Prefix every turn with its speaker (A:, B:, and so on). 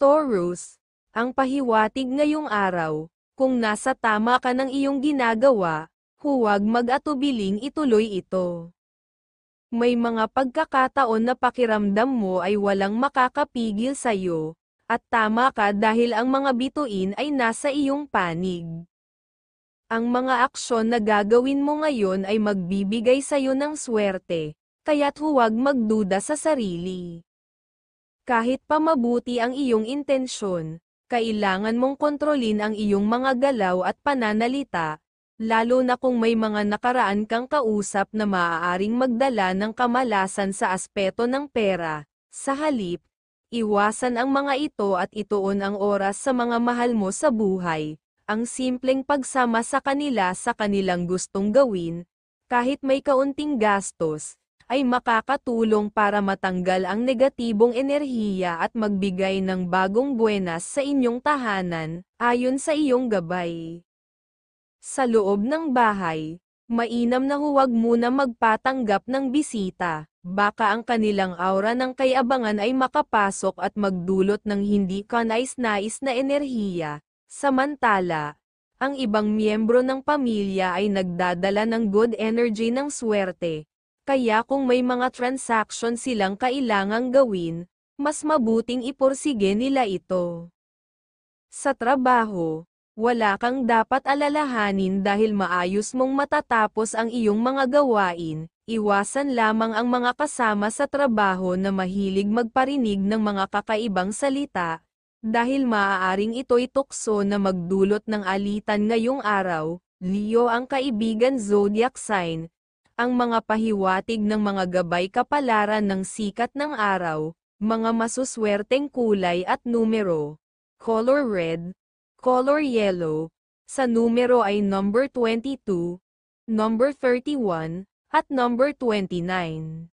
A: Taurus, ang pahiwatig ngayong araw, kung nasa tama ka ng iyong ginagawa, huwag mag-atubiling ituloy ito. May mga pagkakataon na pakiramdam mo ay walang makakapigil sa'yo, at tama ka dahil ang mga bituin ay nasa iyong panig. Ang mga aksyon na gagawin mo ngayon ay magbibigay sa'yo ng swerte, kaya't huwag magduda sa sarili. Kahit pa mabuti ang iyong intensyon, kailangan mong kontrolin ang iyong mga galaw at pananalita, lalo na kung may mga nakaraan kang kausap na maaaring magdala ng kamalasan sa aspeto ng pera. Sa halip, iwasan ang mga ito at ituon ang oras sa mga mahal mo sa buhay. Ang simpleng pagsama sa kanila sa kanilang gustong gawin, kahit may kaunting gastos, ay makakatulong para matanggal ang negatibong enerhiya at magbigay ng bagong buenas sa inyong tahanan, ayon sa iyong gabay. Sa loob ng bahay, mainam na huwag muna magpatanggap ng bisita, baka ang kanilang aura ng kayabangan ay makapasok at magdulot ng hindi kanais-nais na enerhiya, samantala, ang ibang miyembro ng pamilya ay nagdadala ng good energy ng swerte, kaya kung may mga transaction silang kailangang gawin, mas mabuting ipursige nila ito. Sa trabaho, wala kang dapat alalahanin dahil maayos mong matatapos ang iyong mga gawain, iwasan lamang ang mga kasama sa trabaho na mahilig magparinig ng mga kakaibang salita, dahil maaaring ito'y tukso na magdulot ng alitan ngayong araw, Leo ang kaibigan zodiac sign, ang mga pahiwatig ng mga gabay kapalaran ng sikat ng araw, mga masuswerteng kulay at numero. Color red, color yellow, sa numero ay number 22, number 31, at number 29.